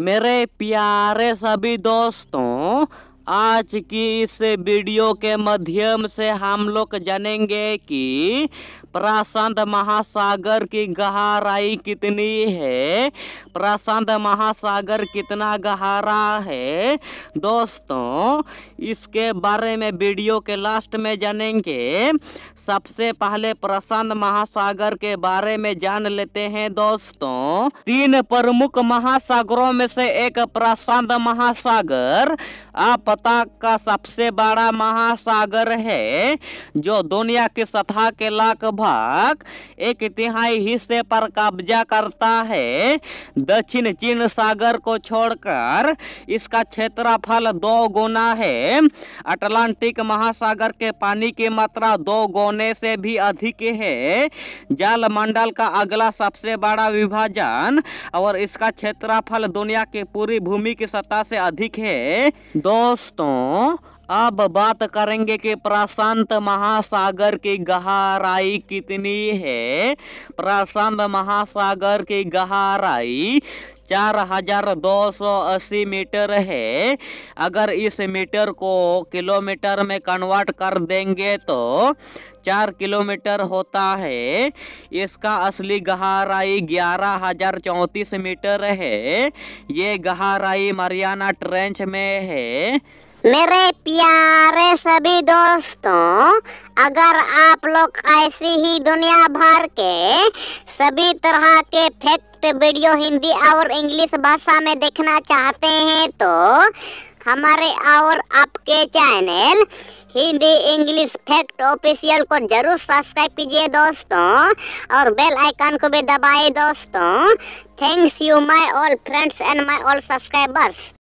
मेरे प्यारे सभी दोस्तों आज की इस वीडियो के माध्यम से हम लोग जानेंगे कि प्रशांत महासागर की गहराई कितनी है प्रशांत महासागर कितना गहरा है दोस्तों इसके बारे में वीडियो के लास्ट में जानेंगे सबसे पहले प्रशांत महासागर के बारे में जान लेते हैं दोस्तों तीन प्रमुख महासागरों में से एक प्रशांत महासागर आप सतह का सबसे बड़ा महासागर है जो दुनिया की सतह के लगभग एक तिहाई हिस्से पर कब्जा करता है दक्षिण चीन सागर को छोड़कर इसका क्षेत्रफल दो गुना है अटलांटिक महासागर के पानी की मात्रा दो गुने से भी अधिक है जल मंडल का अगला सबसे बड़ा विभाजन और इसका क्षेत्रफल दुनिया की पूरी भूमि की सतह से अधिक है दो दोस्तों अब बात करेंगे कि प्रशांत महासागर की गहराई कितनी है प्रशांत महासागर की गहराई चार हजार दो सौ अस्सी मीटर है अगर इस मीटर को किलोमीटर में कन्वर्ट कर देंगे तो चार किलोमीटर होता है इसका असली गहराई ग्यारह हजार चौंतीस मीटर है ये गहराई मरियाना ट्रेंच में है मेरे प्यारे सभी दोस्तों अगर आप लोग ऐसी ही दुनिया भर के सभी तरह के फैक्ट वीडियो हिंदी और इंग्लिश भाषा में देखना चाहते हैं तो हमारे और आपके channel Hindi English fact official को जरूर सब्सक्राइब कीजिए दोस्तों और बेल आइकन को भी दबाए दोस्तों thanks you my all friends and my all subscribers